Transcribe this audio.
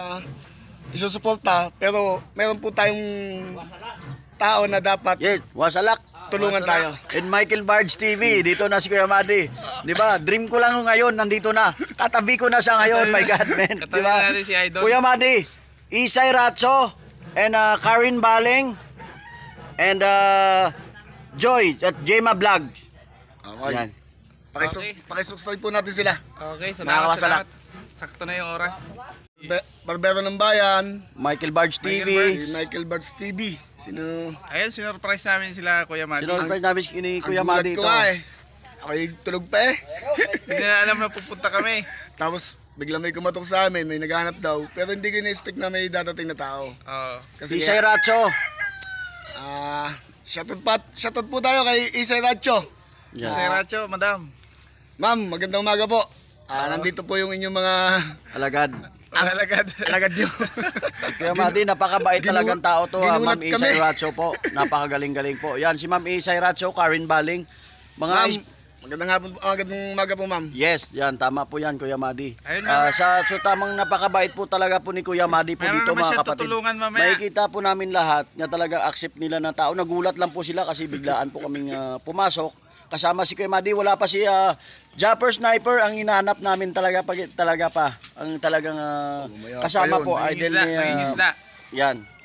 Uh, isusuporta pero meron po tayong tao na dapat yes, wasalak tulungan tayo. In Michael Barge TV, dito na si Kuya Madi. Di ba? Dream ko lang ngayon, nandito na. Katabi ko na siya ngayon, my God, man. Di ba? Si Kuya Madi, Isay Ratso, and uh, Karin Baling, and uh, Joy at Jema Vlogs. Okay. Yan. Pakisuks, okay. pakisuks po natin sila. Okay, salamat. Nakakawasalak. Sakto na yung oras. Be- Barbero ng Bayan. Michael Barge TV. Michael Barge TV. Sino? Ayun, sinurprise namin sila, Kuya Madi. Sinurprise namin si ni Kuya Ang Madi gulat ito. nga eh. Ako'y tulog pa eh. Hindi na alam na pupunta kami. Tapos bigla may kumatok sa amin, may naghahanap daw. Pero hindi ko na-expect na may dadating na tao. Oo. Si Kasi Isay Racho. ah, shoutout, pat, shoutout po tayo kay Isay Racho. Yan. Sir Racho, Madam. Ma'am, magandang umaga po. Ah, nandito po yung inyong mga Alagad. Ang alagad. Alagad yun. Kaya Madi, napakabait Ginu- talagang tao to. Ah, Ma'am ginulat kami. Isay Ratso po. Napakagaling-galing po. Yan, si Ma'am Isay Racho, Karin Baling. Mga Ma'am, is- magandang hapon, po- ah, magandang umaga po, ma'am. Yes, yan. Tama po yan, Kuya Madi. Ayun, Ah, sa so tamang napakabait po talaga po ni Kuya Madi po dito naman mga kapatid. tutulungan mamaya. Makikita po namin lahat na talagang accept nila na tao. Nagulat lang po sila kasi biglaan po kaming ah, pumasok kasama si Kuya Madi, wala pa si uh, Japper Sniper ang hinahanap namin talaga pa talaga pa. Ang talagang uh, kasama po idol niya. Ah, uh, yan.